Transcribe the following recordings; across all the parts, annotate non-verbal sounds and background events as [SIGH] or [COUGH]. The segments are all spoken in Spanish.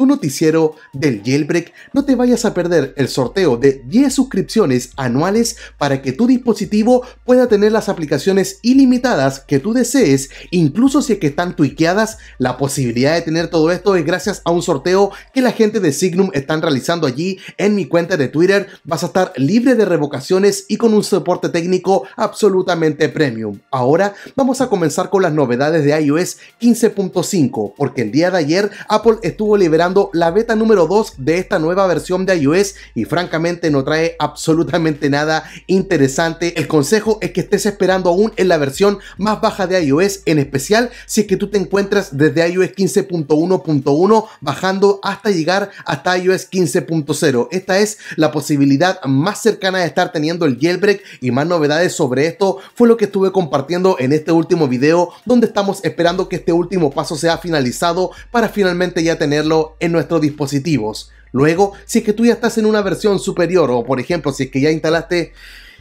tu noticiero del jailbreak, no te vayas a perder el sorteo de 10 suscripciones anuales para que tu dispositivo pueda tener las aplicaciones ilimitadas que tú desees, incluso si es que están tuiqueadas, la posibilidad de tener todo esto es gracias a un sorteo que la gente de Signum están realizando allí en mi cuenta de Twitter, vas a estar libre de revocaciones y con un soporte técnico absolutamente premium. Ahora vamos a comenzar con las novedades de iOS 15.5, porque el día de ayer Apple estuvo liberando la beta número 2 de esta nueva versión de iOS y francamente no trae absolutamente nada interesante. El consejo es que estés esperando aún en la versión más baja de iOS, en especial si es que tú te encuentras desde iOS 15.1.1 bajando hasta llegar hasta iOS 15.0. Esta es la posibilidad más cercana de estar teniendo el jailbreak y más novedades sobre esto fue lo que estuve compartiendo en este último video donde estamos esperando que este último paso sea finalizado para finalmente ya tenerlo en nuestros dispositivos. Luego, si es que tú ya estás en una versión superior o por ejemplo si es que ya instalaste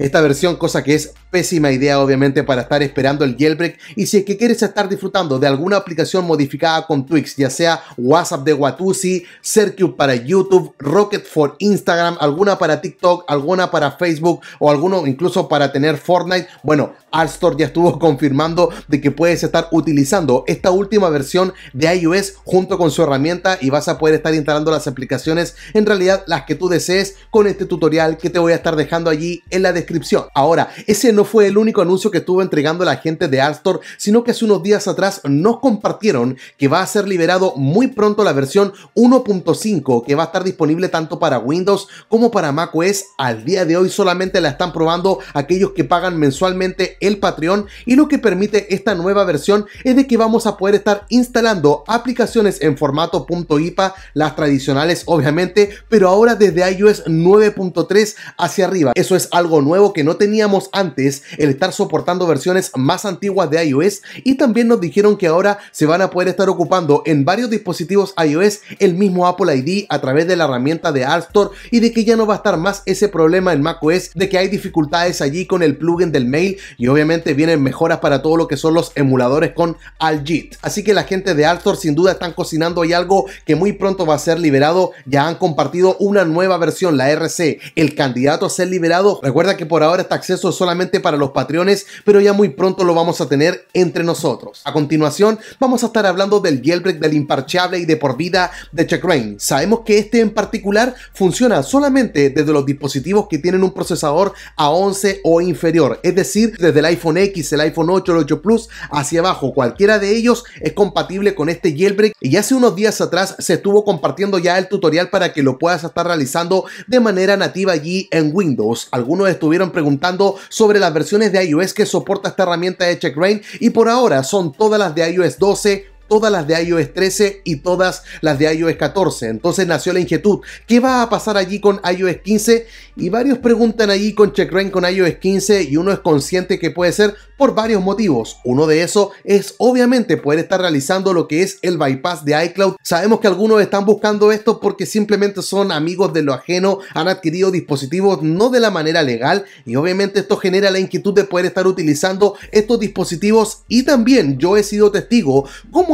esta versión, cosa que es pésima idea obviamente para estar esperando el jailbreak y si es que quieres estar disfrutando de alguna aplicación modificada con Twix, ya sea WhatsApp de Watusi, Circuit para YouTube, Rocket for Instagram, alguna para TikTok, alguna para Facebook o alguno incluso para tener Fortnite, bueno, Store ya estuvo [LAUGHS] confirmando de que puedes estar utilizando esta última versión de iOS junto con su herramienta y vas a poder estar instalando las aplicaciones en realidad las que tú desees con este tutorial que te voy a estar dejando allí en la descripción Ahora, ese no fue el único anuncio que estuvo entregando la gente de Astor, sino que hace unos días atrás nos compartieron que va a ser liberado muy pronto la versión 1.5 que va a estar disponible tanto para Windows como para macOS. Al día de hoy solamente la están probando aquellos que pagan mensualmente el Patreon y lo que permite esta nueva versión es de que vamos a poder estar instalando aplicaciones en formato .ipa, las tradicionales obviamente, pero ahora desde iOS 9.3 hacia arriba. Eso es algo nuevo que no teníamos antes, el estar soportando versiones más antiguas de iOS y también nos dijeron que ahora se van a poder estar ocupando en varios dispositivos iOS el mismo Apple ID a través de la herramienta de App y de que ya no va a estar más ese problema en macOS de que hay dificultades allí con el plugin del mail y obviamente vienen mejoras para todo lo que son los emuladores con Algit. Así que la gente de App sin duda están cocinando hay algo que muy pronto va a ser liberado. Ya han compartido una nueva versión, la RC, el candidato a ser liberado. Recuerda que por ahora este acceso es solamente para los patrones, pero ya muy pronto lo vamos a tener entre nosotros. A continuación, vamos a estar hablando del jailbreak del imparchable y de por vida de Checkrain. Sabemos que este en particular funciona solamente desde los dispositivos que tienen un procesador a 11 o inferior, es decir, desde el iPhone X, el iPhone 8, el 8 Plus hacia abajo. Cualquiera de ellos es compatible con este jailbreak y hace unos días atrás se estuvo compartiendo ya el tutorial para que lo puedas estar realizando de manera nativa allí en Windows. Algunos estos estuvieron preguntando sobre las versiones de iOS que soporta esta herramienta de CheckRain y por ahora son todas las de iOS 12, todas las de iOS 13 y todas las de iOS 14. Entonces nació la inquietud, ¿qué va a pasar allí con iOS 15? Y varios preguntan allí con CheckRain con iOS 15 y uno es consciente que puede ser por varios motivos. Uno de eso es obviamente poder estar realizando lo que es el bypass de iCloud. Sabemos que algunos están buscando esto porque simplemente son amigos de lo ajeno, han adquirido dispositivos no de la manera legal y obviamente esto genera la inquietud de poder estar utilizando estos dispositivos y también yo he sido testigo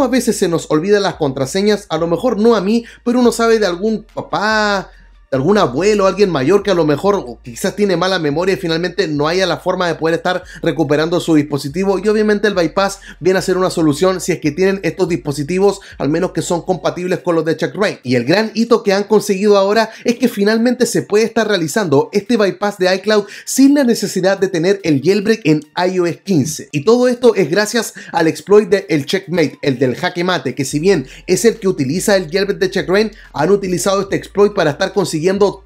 a veces se nos olvidan las contraseñas? A lo mejor no a mí, pero uno sabe de algún papá, algún abuelo, o alguien mayor que a lo mejor quizás tiene mala memoria y finalmente no haya la forma de poder estar recuperando su dispositivo. Y obviamente el bypass viene a ser una solución si es que tienen estos dispositivos, al menos que son compatibles con los de Checkmate. Y el gran hito que han conseguido ahora es que finalmente se puede estar realizando este bypass de iCloud sin la necesidad de tener el jailbreak en iOS 15. Y todo esto es gracias al exploit del Checkmate, el del jaque mate, que si bien es el que utiliza el jailbreak de Checkmate, han utilizado este exploit para estar consiguiendo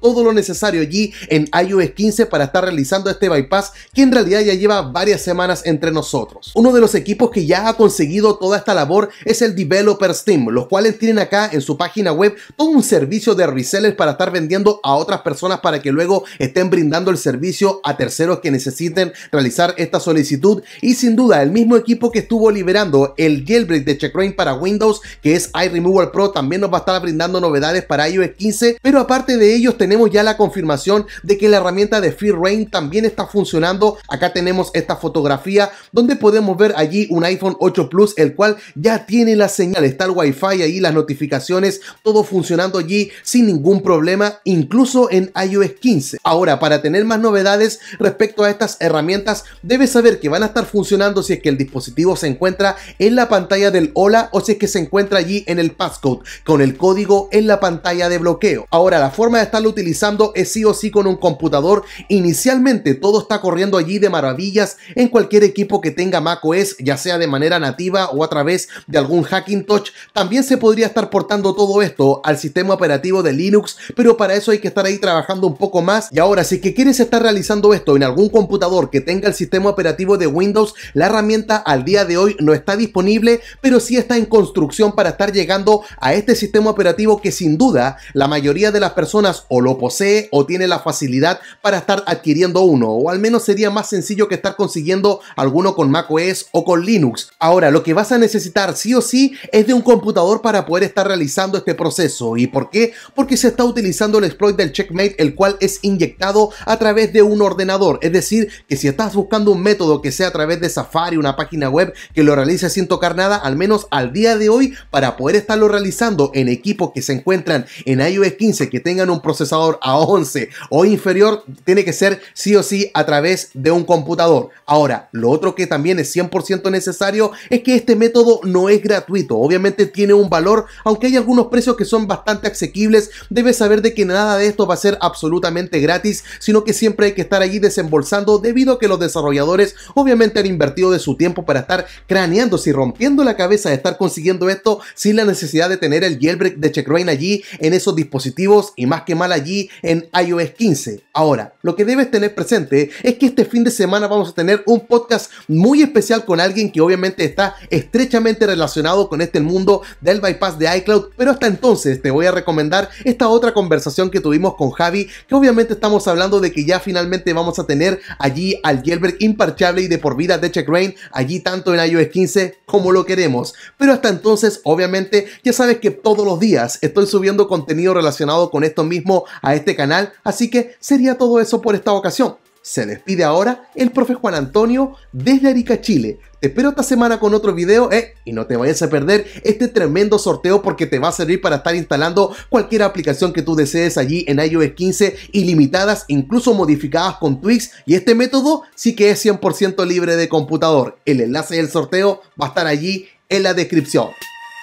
todo lo necesario allí en iOS 15 para estar realizando este bypass que en realidad ya lleva varias semanas entre nosotros. Uno de los equipos que ya ha conseguido toda esta labor es el developer Team, los cuales tienen acá en su página web todo un servicio de resellers para estar vendiendo a otras personas para que luego estén brindando el servicio a terceros que necesiten realizar esta solicitud y sin duda el mismo equipo que estuvo liberando el jailbreak de rain para Windows que es iRemover Pro también nos va a estar brindando novedades para iOS 15 pero aparte de de ellos tenemos ya la confirmación de que la herramienta de Free Rain también está funcionando. Acá tenemos esta fotografía donde podemos ver allí un iPhone 8 Plus, el cual ya tiene la señal, está el Wi-Fi ahí, las notificaciones, todo funcionando allí sin ningún problema, incluso en iOS 15. Ahora, para tener más novedades respecto a estas herramientas, debes saber que van a estar funcionando si es que el dispositivo se encuentra en la pantalla del hola o si es que se encuentra allí en el passcode con el código en la pantalla de bloqueo. Ahora, la forma de estarlo utilizando es sí o sí con un computador. Inicialmente todo está corriendo allí de maravillas en cualquier equipo que tenga macOS, ya sea de manera nativa o a través de algún hacking touch, También se podría estar portando todo esto al sistema operativo de Linux, pero para eso hay que estar ahí trabajando un poco más. Y ahora, si que quieres estar realizando esto en algún computador que tenga el sistema operativo de Windows, la herramienta al día de hoy no está disponible, pero sí está en construcción para estar llegando a este sistema operativo que sin duda la mayoría de las personas o lo posee o tiene la facilidad para estar adquiriendo uno, o al menos sería más sencillo que estar consiguiendo alguno con macOS o con Linux. Ahora, lo que vas a necesitar sí o sí es de un computador para poder estar realizando este proceso. ¿Y por qué? Porque se está utilizando el exploit del checkmate, el cual es inyectado a través de un ordenador. Es decir, que si estás buscando un método que sea a través de Safari, una página web que lo realice sin tocar nada, al menos al día de hoy, para poder estarlo realizando en equipos que se encuentran en iOS 15 que tengan un procesador A11 o inferior tiene que ser sí o sí a través de un computador. Ahora, lo otro que también es 100% necesario es que este método no es gratuito. Obviamente tiene un valor, aunque hay algunos precios que son bastante asequibles, debes saber de que nada de esto va a ser absolutamente gratis, sino que siempre hay que estar allí desembolsando debido a que los desarrolladores obviamente han invertido de su tiempo para estar craneándose y rompiendo la cabeza de estar consiguiendo esto sin la necesidad de tener el jailbreak de checkra1n allí en esos dispositivos y más que mal allí en iOS 15. Ahora, lo que debes tener presente es que este fin de semana vamos a tener un podcast muy especial con alguien que obviamente está estrechamente relacionado con este mundo del bypass de iCloud, pero hasta entonces te voy a recomendar esta otra conversación que tuvimos con Javi, que obviamente estamos hablando de que ya finalmente vamos a tener allí al Gelberg imparchable y de por vida de Check Rain, allí tanto en iOS 15 como lo queremos. Pero hasta entonces, obviamente, ya sabes que todos los días estoy subiendo contenido relacionado con estos mismo a este canal, así que sería todo eso por esta ocasión. Se despide ahora el profe Juan Antonio desde Arica, Chile. Te espero esta semana con otro video eh, y no te vayas a perder este tremendo sorteo porque te va a servir para estar instalando cualquier aplicación que tú desees allí en iOS 15 ilimitadas, incluso modificadas con Twix, y este método sí que es 100% libre de computador. El enlace del sorteo va a estar allí en la descripción.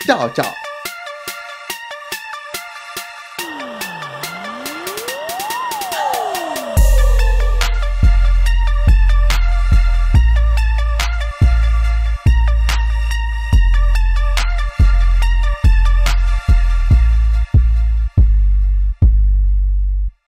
Chao, chao.